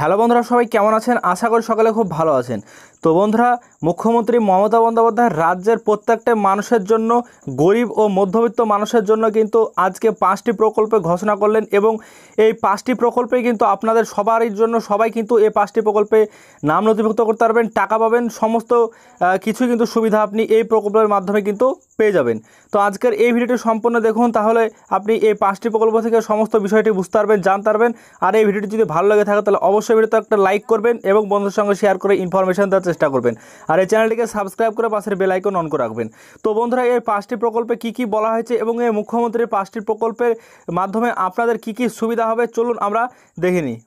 hello বন্ধুরা সবাই কেমন আছেন আশা করি সকালে খুব ভালো আছেন তো বন্ধুরা মুখ্যমন্ত্রী মমতা বন্দ্যোপাধ্যায় রাজ্যের প্রত্যেকটা মানুষের জন্য গরিব ও মধ্যবিত্ত মানুষের জন্য কিন্তু আজকে পাঁচটি প্রকল্পে ঘোষণা করলেন এবং এই পাঁচটি প্রকল্পে কিন্তু আপনাদের সবারই জন্য সবাই কিন্তু এই পাঁচটি প্রকল্পে নাম নথিভুক্ত করতে পারবেন টাকা পাবেন সমস্ত কিছু কিন্তু সুবিধা আপনি এই প্রকল্পের মাধ্যমে কিন্তু পেয়ে যাবেন তো আজকের এই ভিডিওটি সম্পূর্ণ দেখুন তাহলে আপনি এই পাঁচটি প্রকল্প থেকে সমস্ত বিষয়টি বুঝতে পারবেন জানতে পারবেন আর এই ভিডিওটি যদি ভালো লাগে থাকে তাহলে অবশ্যই অবশ্যই ভিডিওতে একটা লাইক করবেন এবং বন্ধুর সঙ্গে শেয়ার করে ইনফরমেশন দেওয়ার চেষ্টা করবেন আর এই চ্যানেলটিকে সাবস্ক্রাইব করে পাশের বেলাইকন অন করে রাখবেন তো বন্ধুরা এই পাঁচটি প্রকল্পে কি কি বলা হয়েছে এবং এই মুখ্যমন্ত্রীর পাঁচটি প্রকল্পের মাধ্যমে আপনাদের কি কি সুবিধা হবে চলুন আমরা দেখে নিই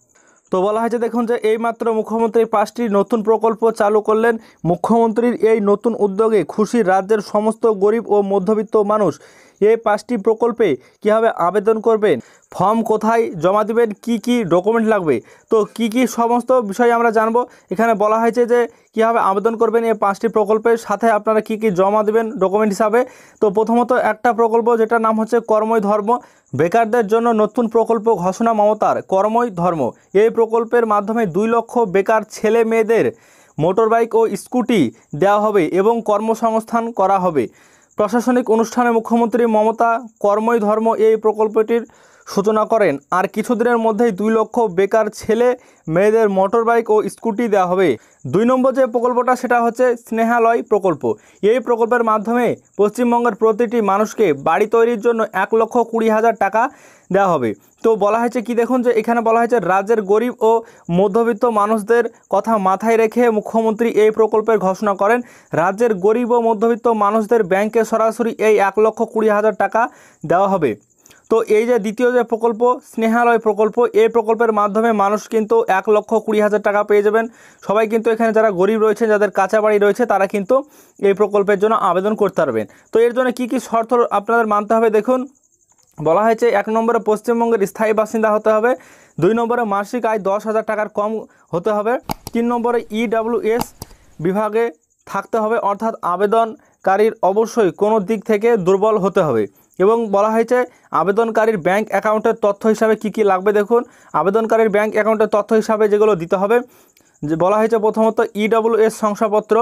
তো বলা হয়েছে দেখুন যে এইমাত্র মুখ্যমন্ত্রী পাঁচটি নতুন প্রকল্প চালু করলেন মুখ্যমন্ত্রীর এই নতুন উদ্যোগে খুশি রাজ্যের সমস্ত গরিব ও মধ্যবিত্ত মানুষ এই পাঁচটি প্রকল্পে কীভাবে আবেদন করবেন ফর্ম কোথায় জমা দেবেন কি কি ডকুমেন্ট লাগবে তো কি কি সমস্ত বিষয় আমরা জানবো এখানে বলা হয়েছে যে কীভাবে আবেদন করবেন এই পাঁচটি প্রকল্পের সাথে আপনারা কি কি জমা দেবেন ডকুমেন্ট হিসাবে তো প্রথমত একটা প্রকল্প যেটা নাম হচ্ছে কর্মই ধর্ম বেকারদের জন্য নতুন প্রকল্প ঘোষণা মমতার কর্মই ধর্ম এই প্রকল্পের মাধ্যমে দুই লক্ষ বেকার ছেলে মেয়েদের মোটরবাইক ও স্কুটি দেওয়া হবে এবং কর্মসংস্থান করা হবে প্রশাসনিক অনুষ্ঠানে মুখ্যমন্ত্রী মমতা কর্মই ধর্ম এই প্রকল্পটির সূচনা করেন আর কিছুদিনের মধ্যেই দুই লক্ষ বেকার ছেলে মেয়েদের মোটর বাইক ও স্কুটি দেওয়া হবে দুই নম্বর যে প্রকল্পটা সেটা হচ্ছে স্নেহালয় প্রকল্প এই প্রকল্পের মাধ্যমে পশ্চিমবঙ্গের প্রতিটি মানুষকে বাড়ি তৈরির জন্য এক লক্ষ কুড়ি হাজার টাকা দেওয়া হবে তো বলা হয়েছে কি দেখুন যে এখানে বলা হয়েছে রাজ্যের গরিব ও মধ্যবিত্ত মানুষদের কথা মাথায় রেখে মুখ্যমন্ত্রী এই প্রকল্পের ঘোষণা করেন রাজ্যের গরিব ও মধ্যবিত্ত মানুষদের ব্যাংকে সরাসরি এই এক লক্ষ কুড়ি হাজার টাকা দেওয়া হবে তো এই যে দ্বিতীয় যে প্রকল্প স্নেহালয় প্রকল্প এই প্রকল্পের মাধ্যমে মানুষ কিন্তু এক লক্ষ কুড়ি হাজার টাকা পেয়ে যাবেন সবাই কিন্তু এখানে যারা গরিব রয়েছে যাদের কাঁচা বাড়ি রয়েছে তারা কিন্তু এই প্রকল্পের জন্য আবেদন করতে পারবেন তো এর জন্য কি কি শর্ত আপনাদের মানতে হবে দেখুন বলা হয়েছে এক নম্বরে পশ্চিমবঙ্গের স্থায়ী বাসিন্দা হতে হবে দুই নম্বরে মাসিক আয় দশ হাজার টাকার কম হতে হবে তিন নম্বরে ইডাব্লিউএস e বিভাগে থাকতে হবে অর্থাৎ আবেদনকারীর অবশ্যই কোনো দিক থেকে দুর্বল হতে হবে এবং বলা হয়েছে আবেদনকারীর ব্যাংক অ্যাকাউন্টের তথ্য হিসাবে কি কি লাগবে দেখুন আবেদনকারীর ব্যাংক অ্যাকাউন্টের তথ্য হিসাবে যেগুলো দিতে হবে যে বলা হয়েছে প্রথমত ইডাব্লিউএস e শংসাপত্র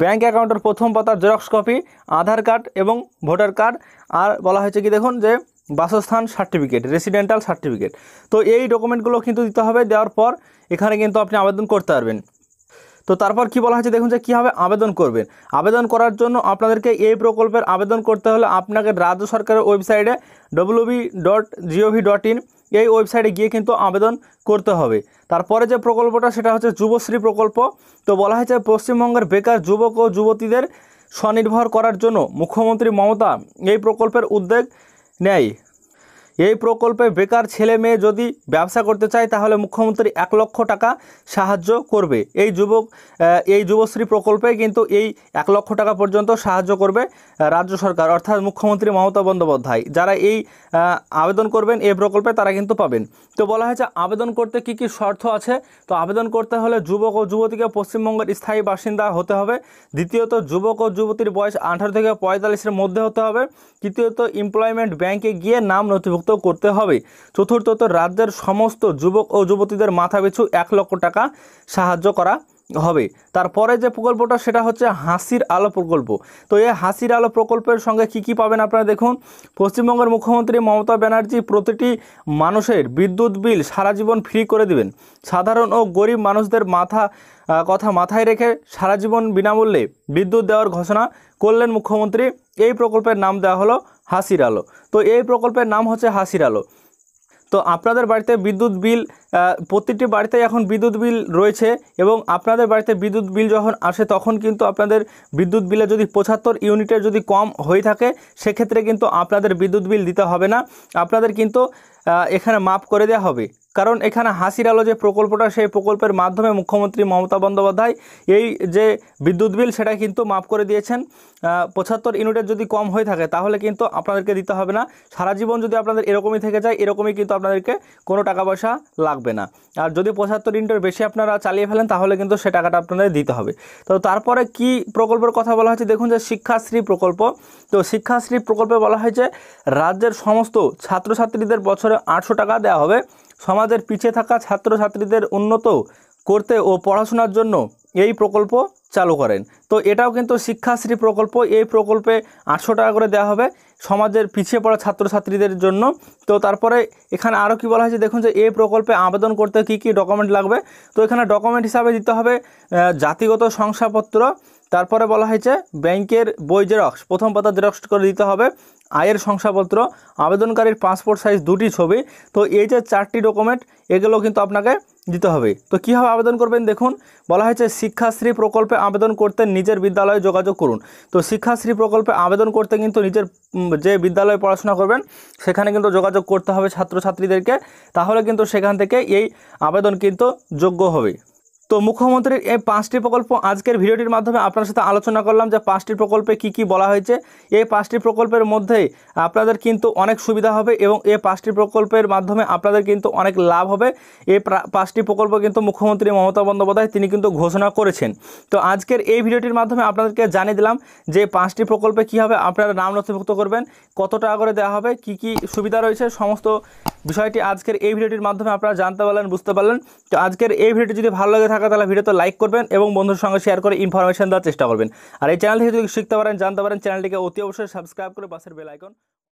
ব্যাঙ্ক অ্যাকাউন্টের প্রথম পাতার জেরক্স কপি আধার কার্ড এবং ভোটার কার্ড আর বলা হয়েছে কি দেখুন যে বাসস্থান সার্টিফিকেট রেসিডেন্টাল সার্টিফিকেট তো এই ডকুমেন্টগুলো কিন্তু দিতে হবে দেওয়ার পর এখানে কিন্তু আপনি আবেদন করতে পারবেন তো তারপর কি বলা হয়েছে দেখুন যে কীভাবে আবেদন করবেন আবেদন করার জন্য আপনাদেরকে এই প্রকল্পের আবেদন করতে হলে আপনাকে রাজ্য সরকারের ওয়েবসাইটে WB dot GOV dot in এই ওয়েবসাইটে গিয়ে কিন্তু আবেদন করতে হবে তারপরে যে প্রকল্পটা সেটা হচ্ছে যুবশ্রী প্রকল্প তো বলা হয়েছে পশ্চিমবঙ্গের বেকার যুবক ও যুবতীদের স্বনির্ভর করার জন্য মুখ্যমন্ত্রী মমতা এই প্রকল্পের উদ্যোগ né এই প্রকল্পে বেকার ছেলে মেয়ে যদি ব্যবসা করতে চায় তাহলে মুখ্যমন্ত্রী এক লক্ষ টাকা সাহায্য করবে এই যুবক এই যুবশ্রী প্রকল্পে কিন্তু এই এক লক্ষ টাকা পর্যন্ত সাহায্য করবে রাজ্য সরকার অর্থাৎ মুখ্যমন্ত্রী মমতা বন্দ্যোপাধ্যায় যারা এই আবেদন করবেন এই প্রকল্পে তারা কিন্তু পাবেন তো বলা হয়েছে আবেদন করতে কি কি শর্ত আছে তো আবেদন করতে হলে যুবক ও যুবতীকে পশ্চিমবঙ্গের স্থায়ী বাসিন্দা হতে হবে দ্বিতীয়ত যুবক ও যুবতীর বয়স আঠারো থেকে পঁয়তাল্লিশের মধ্যে হতে হবে তৃতীয়ত এমপ্লয়মেন্ট ব্যাংকে গিয়ে নাম নথিভুক্ত মুক্ত করতে হবে চতুর্থত রাজ্যের সমস্ত যুবক ও যুবতীদের মাথা পিছু এক লক্ষ টাকা সাহায্য করা হবে তারপরে যে প্রকল্পটা সেটা হচ্ছে হাসির আলো প্রকল্প তো এই হাসির আলো প্রকল্পের সঙ্গে কি কি পাবেন আপনারা দেখুন পশ্চিমবঙ্গের মুখ্যমন্ত্রী মমতা ব্যানার্জি প্রতিটি মানুষের বিদ্যুৎ বিল সারা জীবন ফ্রি করে দিবেন সাধারণ ও গরিব মানুষদের মাথা কথা মাথায় রেখে সারা জীবন বিনামূল্যে বিদ্যুৎ দেওয়ার ঘোষণা করলেন মুখ্যমন্ত্রী এই প্রকল্পের নাম দেওয়া হলো হাসির আলো তো এই প্রকল্পের নাম হচ্ছে হাসির আলো তো আপনাদের বাড়িতে বিদ্যুৎ বিল প্রতিটি বাড়িতে এখন বিদ্যুৎ বিল রয়েছে এবং আপনাদের বাড়িতে বিদ্যুৎ বিল যখন আসে তখন কিন্তু আপনাদের বিদ্যুৎ বিলে যদি পঁচাত্তর ইউনিটের যদি কম হয়ে থাকে সেক্ষেত্রে কিন্তু আপনাদের বিদ্যুৎ বিল দিতে হবে না আপনাদের কিন্তু এখানে মাপ করে দেওয়া হবে কারণ এখানে হাসির আলো যে প্রকল্পটা সেই প্রকল্পের মাধ্যমে মুখ্যমন্ত্রী মমতা বন্দ্যোপাধ্যায় এই যে বিদ্যুৎ বিল সেটা কিন্তু মাফ করে দিয়েছেন পঁচাত্তর ইউনিটের যদি কম হয়ে থাকে তাহলে কিন্তু আপনাদেরকে দিতে হবে না সারা জীবন যদি আপনাদের এরকমই থেকে যায় এরকমই কিন্তু আপনাদেরকে কোনো টাকা পয়সা লাগবে না আর যদি পঁচাত্তর ইউনিটের বেশি আপনারা চালিয়ে ফেলেন তাহলে কিন্তু সে টাকাটা আপনাদের দিতে হবে তো তারপরে কি প্রকল্পের কথা বলা হয়েছে দেখুন যে শিক্ষাশ্রী প্রকল্প তো শিক্ষাশ্রী প্রকল্পে বলা হয়েছে রাজ্যের সমস্ত ছাত্রছাত্রীদের বছরে আটশো টাকা দেওয়া হবে সমাজের পিছিয়ে থাকা ছাত্রছাত্রীদের উন্নত করতে ও পড়াশোনার জন্য এই প্রকল্প চালু করেন তো এটাও কিন্তু শিক্ষাশ্রী প্রকল্প এই প্রকল্পে আটশো টাকা করে দেওয়া হবে সমাজের পিছিয়ে পড়া ছাত্রছাত্রীদের জন্য তো তারপরে এখানে আরও কী বলা হয়েছে দেখুন যে এই প্রকল্পে আবেদন করতে কি কি ডকুমেন্ট লাগবে তো এখানে ডকুমেন্ট হিসাবে দিতে হবে জাতিগত শংসাপত্র তারপরে বলা হয়েছে ব্যাংকের বই জেরক্স প্রথম পাতা জেরক্স করে দিতে হবে আয়ের শংসাপত্র আবেদনকারীর পাসপোর্ট সাইজ দুটি ছবি তো এই যে চারটি ডকুমেন্ট এগুলো কিন্তু আপনাকে দিতে হবে তো কীভাবে আবেদন করবেন দেখুন বলা হয়েছে শিক্ষাশ্রী প্রকল্পে আবেদন করতে নিজের বিদ্যালয়ে যোগাযোগ করুন তো শিক্ষাশ্রী প্রকল্পে আবেদন করতে কিন্তু নিজের যে বিদ্যালয়ে পড়াশোনা করবেন সেখানে কিন্তু যোগাযোগ করতে হবে ছাত্রছাত্রীদেরকে তাহলে কিন্তু সেখান থেকে এই আবেদন কিন্তু যোগ্য হবে তো মুখ্যমন্ত্রীর এই পাঁচটি প্রকল্প আজকের ভিডিওটির মাধ্যমে আপনার সাথে আলোচনা করলাম যে পাঁচটি প্রকল্পে কি কি বলা হয়েছে এই পাঁচটি প্রকল্পের মধ্যে আপনাদের কিন্তু অনেক সুবিধা হবে এবং এই পাঁচটি প্রকল্পের মাধ্যমে আপনাদের কিন্তু অনেক লাভ হবে এই পাঁচটি প্রকল্প কিন্তু মুখ্যমন্ত্রী মমতা বন্দ্যোপাধ্যায় তিনি কিন্তু ঘোষণা করেছেন তো আজকের এই ভিডিওটির মাধ্যমে আপনাদেরকে জানিয়ে দিলাম যে পাঁচটি প্রকল্পে কি হবে আপনারা নাম নথিভুক্ত করবেন কত টাকা করে দেওয়া হবে কি কি সুবিধা রয়েছে সমস্ত বিষয়টি আজকের এই ভিডিওটির মাধ্যমে আপনারা জানতে পারলেন বুঝতে পারলেন তো আজকের এই ভিডিওটি যদি ভালো লাগে থাকে তাহলে ভিডিওতে লাইক করবেন এবং বন্ধুর সঙ্গে শেয়ার করে ইনফরমেশন দেওয়ার চেষ্টা করবেন আর এই চ্যানেল থেকে যদি শিখতে পারেন জানতে পারেন চ্যানেলটিকে অতি অবশ্যই সাবস্ক্রাইব করে পাশের বেল আইকন